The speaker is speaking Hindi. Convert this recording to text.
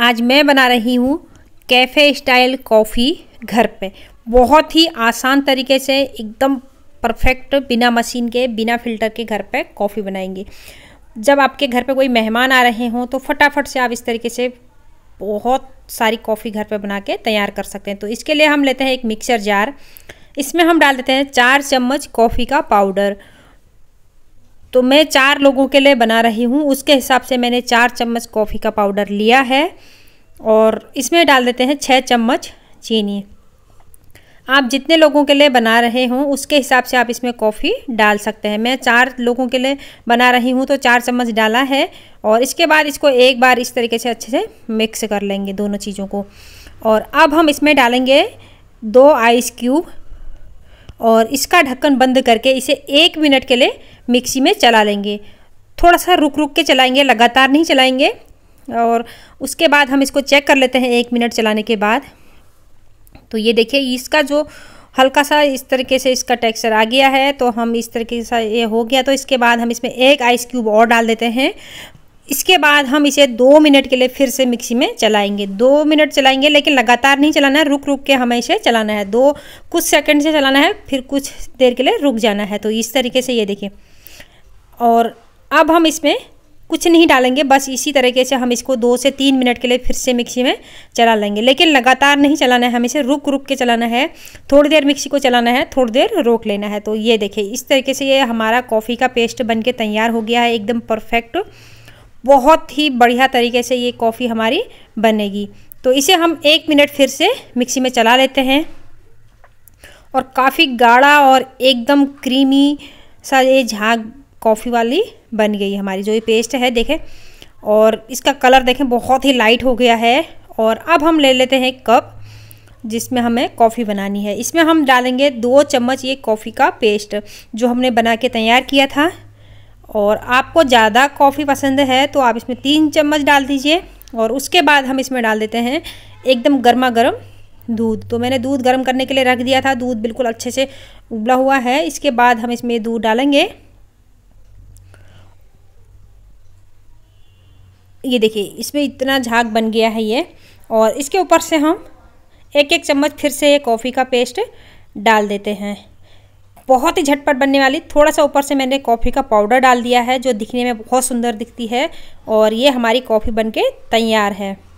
आज मैं बना रही हूँ कैफ़े स्टाइल कॉफ़ी घर पे बहुत ही आसान तरीके से एकदम परफेक्ट बिना मशीन के बिना फिल्टर के घर पे कॉफ़ी बनाएंगे जब आपके घर पे कोई मेहमान आ रहे हों तो फटाफट से आप इस तरीके से बहुत सारी कॉफ़ी घर पे बना के तैयार कर सकते हैं तो इसके लिए हम लेते हैं एक मिक्सर जार इसमें हम डाल देते हैं चार चम्मच कॉफ़ी का पाउडर तो मैं चार लोगों के लिए बना रही हूँ उसके हिसाब से मैंने चार चम्मच कॉफ़ी का पाउडर लिया है और इसमें डाल देते हैं छः चम्मच चीनी आप जितने लोगों के लिए बना रहे हों उसके हिसाब से आप इसमें कॉफ़ी डाल सकते हैं मैं चार लोगों के लिए बना रही हूँ तो चार चम्मच डाला है और इसके बाद इसको एक बार इस तरीके से अच्छे से मिक्स कर लेंगे दोनों चीज़ों को और अब हम इसमें डालेंगे दो आइस क्यूब और इसका ढक्कन बंद करके इसे एक मिनट के लिए मिक्सी में चला लेंगे थोड़ा सा रुक रुक के चलाएंगे लगातार नहीं चलाएंगे और उसके बाद हम इसको चेक कर लेते हैं एक मिनट चलाने के बाद तो ये देखिए इसका जो हल्का सा इस तरीके से इसका टेक्सचर आ गया है तो हम इस तरीके से ये हो गया तो इसके बाद हम इसमें एक आइस क्यूब और डाल देते हैं इसके बाद हम इसे दो मिनट के लिए फिर से मिक्सी में चलाएंगे दो मिनट चलाएंगे लेकिन लगातार नहीं चलाना है रुक रुक के हमें इसे चलाना है दो कुछ सेकंड से चलाना है फिर कुछ देर के लिए रुक जाना है तो इस तरीके से ये देखिए और अब हम इसमें कुछ नहीं डालेंगे बस इसी तरीके से हम इसको दो से तीन मिनट के लिए फिर से मिक्सी में चला लेंगे लेकिन लगातार नहीं चलाना है हमें इसे रुक रुक के चलाना है थोड़ी देर मिक्सी को चलाना है थोड़ी देर रोक लेना है तो ये देखिए इस तरीके से ये हमारा कॉफ़ी का पेस्ट बन के तैयार हो गया है एकदम परफेक्ट बहुत ही बढ़िया तरीके से ये कॉफ़ी हमारी बनेगी तो इसे हम एक मिनट फिर से मिक्सी में चला लेते हैं और काफ़ी गाढ़ा और एकदम क्रीमी सा ये झाग कॉफ़ी वाली बन गई हमारी जो ये पेस्ट है देखें और इसका कलर देखें बहुत ही लाइट हो गया है और अब हम ले लेते हैं एक कप जिसमें हमें कॉफ़ी बनानी है इसमें हम डालेंगे दो चम्मच ये कॉफ़ी का पेस्ट जो हमने बना के तैयार किया था और आपको ज़्यादा कॉफ़ी पसंद है तो आप इसमें तीन चम्मच डाल दीजिए और उसके बाद हम इसमें डाल देते हैं एकदम गर्मा गर्म दूध तो मैंने दूध गर्म करने के लिए रख दिया था दूध बिल्कुल अच्छे से उबला हुआ है इसके बाद हम इसमें दूध डालेंगे ये देखिए इसमें इतना झाग बन गया है ये और इसके ऊपर से हम एक एक चम्मच फिर से कॉफ़ी का पेस्ट डाल देते हैं बहुत ही झटपट बनने वाली थोड़ा सा ऊपर से मैंने कॉफ़ी का पाउडर डाल दिया है जो दिखने में बहुत सुंदर दिखती है और ये हमारी कॉफ़ी बनके तैयार है